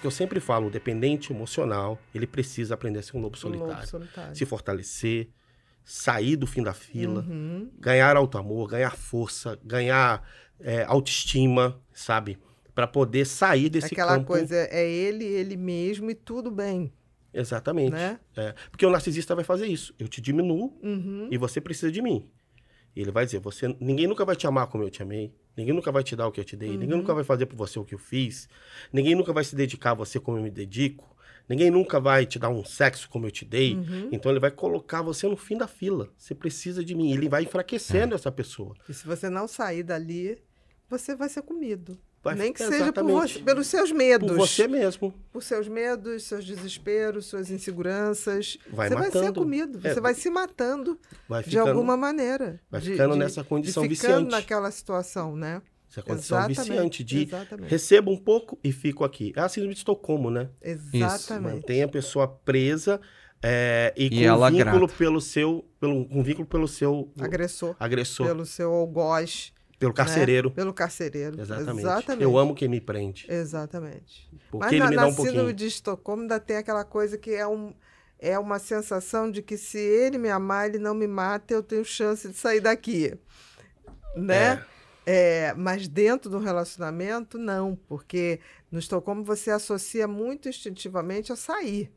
que eu sempre falo, o dependente emocional, ele precisa aprender a ser um lobo solitário. Um lobo solitário. Se fortalecer, sair do fim da fila, uhum. ganhar alto amor, ganhar força, ganhar é, autoestima, sabe? Para poder sair desse Aquela campo. coisa, é ele, ele mesmo e tudo bem. Exatamente. Né? É, porque o narcisista vai fazer isso. Eu te diminuo uhum. e você precisa de mim. Ele vai dizer: você, ninguém nunca vai te amar como eu te amei. Ninguém nunca vai te dar o que eu te dei. Uhum. Ninguém nunca vai fazer por você o que eu fiz. Ninguém nunca vai se dedicar a você como eu me dedico. Ninguém nunca vai te dar um sexo como eu te dei. Uhum. Então ele vai colocar você no fim da fila. Você precisa de mim. Ele vai enfraquecendo é. essa pessoa. E se você não sair dali, você vai ser comido. Vai Nem que seja por você, pelos seus medos. Por você mesmo. Por seus medos, seus desesperos, suas inseguranças. Vai você matando. vai ser comido, é, você vai se matando vai ficando, de alguma maneira. Vai ficando de, nessa condição de ficando viciante. naquela situação, né? Essa condição Exatamente. viciante de Exatamente. recebo um pouco e fico aqui. É a síndrome de Estocolmo, né? Exatamente. Isso. Mantém a pessoa presa é, e, e, com vínculo grata. pelo seu, pelo, um vínculo pelo seu agressor, agressor, pelo seu algoz pelo né? carcereiro. Né? Pelo carcereiro. Exatamente. Exatamente. Eu amo quem me prende. Exatamente. Porque Mas ele na, me dá um pouquinho. de Estocolmo ainda tem aquela coisa que é, um, é uma sensação de que se ele me amar, ele não me mata, eu tenho chance de sair daqui. Né? É. É, mas dentro do relacionamento, não, porque no Estocolmo você associa muito instintivamente a sair.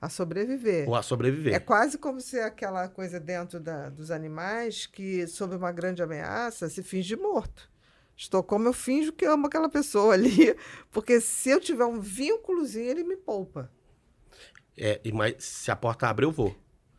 A sobreviver. Ou a sobreviver. É quase como se aquela coisa dentro da, dos animais que, sob uma grande ameaça, se finge morto. Estou como eu finjo que amo aquela pessoa ali, porque se eu tiver um vínculozinho, ele me poupa. É, mas se a porta abre, eu vou.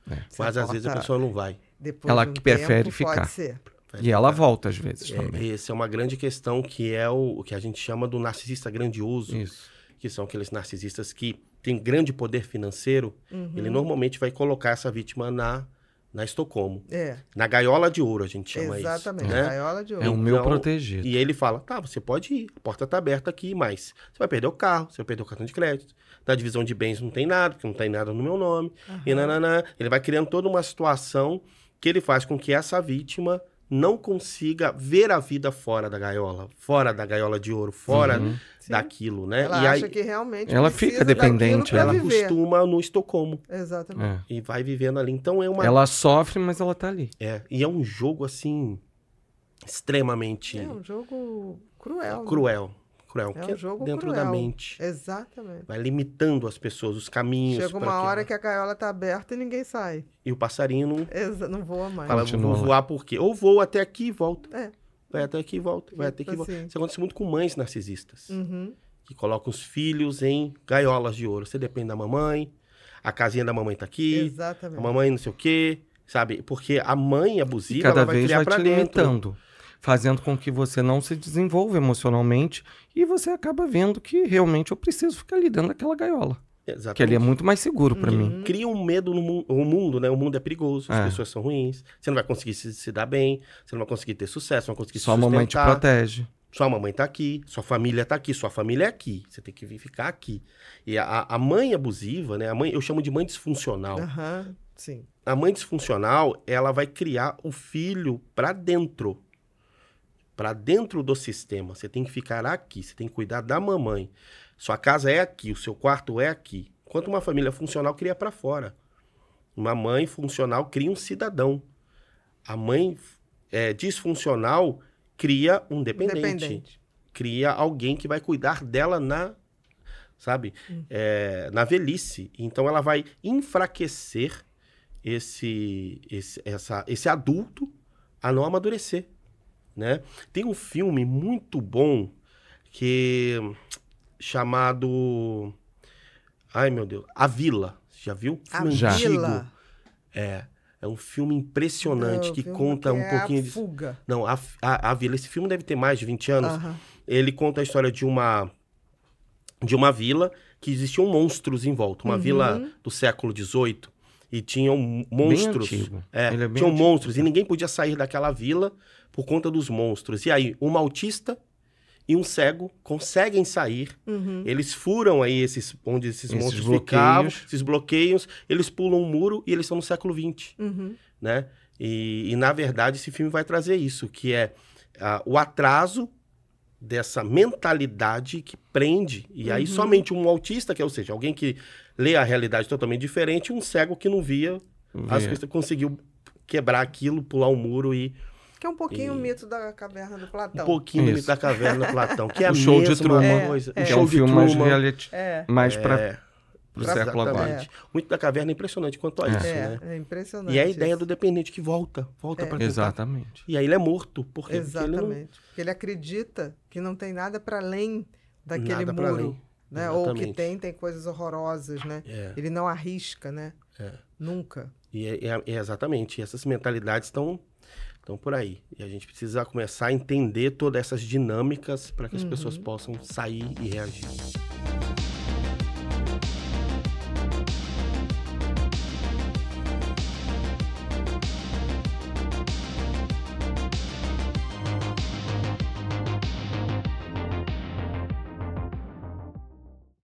É. Mas às vezes a pessoa não vai. Depois ela um que prefere tempo, ficar. Pode ser. E ela volta às vezes é, também. Essa é uma grande questão que é o, o que a gente chama do narcisista grandioso, Isso. que são aqueles narcisistas que tem grande poder financeiro, uhum. ele normalmente vai colocar essa vítima na na Estocolmo. É. Na gaiola de ouro, a gente chama Exatamente, isso. Exatamente, né? gaiola de ouro. É o meu então, protegido. E ele fala, tá, você pode ir, a porta tá aberta aqui, mas você vai perder o carro, você vai perder o cartão de crédito, na divisão de bens não tem nada, porque não tem nada no meu nome, uhum. e na Ele vai criando toda uma situação que ele faz com que essa vítima não consiga ver a vida fora da gaiola, fora da gaiola de ouro, fora uhum. daquilo, né? Ela e acha aí, que realmente ela fica dependente, ela viver. costuma no Estocolmo. Exatamente. É. E vai vivendo ali. Então é uma Ela sofre, mas ela tá ali. É, e é um jogo assim extremamente É um jogo cruel. Né? Cruel. Né? cruel, é um que é jogo dentro cruel. da mente. Exatamente. Vai limitando as pessoas, os caminhos. Chega uma hora que... que a gaiola tá aberta e ninguém sai. E o passarinho não, Exa não voa mais. Fala, Continua. vou voar por quê? Ou voa até aqui e volta. É. Vai até aqui e volta. Vai até aqui e tipo volta. Assim. Isso acontece muito com mães narcisistas. Uhum. Que colocam os filhos em gaiolas de ouro. Você depende da mamãe, a casinha da mamãe tá aqui. Exatamente. A mamãe não sei o quê. Sabe? Porque a mãe abusiva, e cada ela vai vez criar vai pra te dentro. Limitando fazendo com que você não se desenvolva emocionalmente e você acaba vendo que realmente eu preciso ficar ali dentro daquela gaiola. Exatamente. Que ali é muito mais seguro para uhum. mim. Cria um medo no mu o mundo, né? O mundo é perigoso, as é. pessoas são ruins, você não vai conseguir se, se, dar bem, você não vai conseguir ter sucesso, não vai conseguir Só se sustentar. Só a mamãe te protege. Sua mamãe tá aqui, sua família tá aqui, sua família é aqui. Você tem que vir ficar aqui. E a, a mãe abusiva, né? A mãe, eu chamo de mãe disfuncional. Aham, uhum, sim. A mãe disfuncional, ela vai criar o filho para dentro para dentro do sistema. Você tem que ficar aqui, você tem que cuidar da mamãe. Sua casa é aqui, o seu quarto é aqui. Enquanto uma família funcional cria para fora. Uma mãe funcional cria um cidadão. A mãe é, disfuncional cria um dependente, dependente. Cria alguém que vai cuidar dela na, sabe, hum. é, na velhice. Então ela vai enfraquecer esse, esse, essa, esse adulto a não amadurecer né? Tem um filme muito bom que chamado Ai meu Deus, A Vila. Já viu? A filme já. antigo. Vila. É. É um filme impressionante Não, que filme conta que é um pouquinho. A de... fuga. Não, a, a, a, Vila. Esse filme deve ter mais de 20 anos. Uhum. Ele conta a história de uma de uma vila que existiam monstros em volta, uma uhum. vila do século XVIII e tinham monstros. É, é tinham antigo. monstros. E ninguém podia sair daquela vila por conta dos monstros. E aí, uma autista e um cego conseguem sair. Uhum. Eles furam aí esses, onde esses, esses monstros bloqueios. ficavam, esses bloqueios. Eles pulam um muro e eles estão no século XX. Uhum. Né? E, e, na verdade, esse filme vai trazer isso, que é uh, o atraso dessa mentalidade que prende. E uhum. aí somente um autista, que é, ou seja, alguém que lê a realidade totalmente diferente, um cego que não via, uhum. as coisas conseguiu quebrar aquilo, pular o um muro e que é um pouquinho e... o mito da caverna do Platão. Um pouquinho Isso. mito da caverna do Platão, que é o a show mesma de Truman, coisa. É, é. show é um de filme Truman. mais reality, é. mais para é do século agora. Muito da caverna é impressionante quanto a é. isso, é, né? É impressionante. E a ideia isso. do dependente que volta, volta é. para Exatamente. E aí ele é morto, porque, Exatamente. Porque ele, não... porque ele acredita que não tem nada para além daquele nada muro. Né? Ou que tem, tem coisas horrorosas, né? É. Ele não arrisca, né? É. Nunca. E é, exatamente. E essas mentalidades estão estão por aí. E a gente precisa começar a entender todas essas dinâmicas para que as uhum. pessoas possam sair e reagir.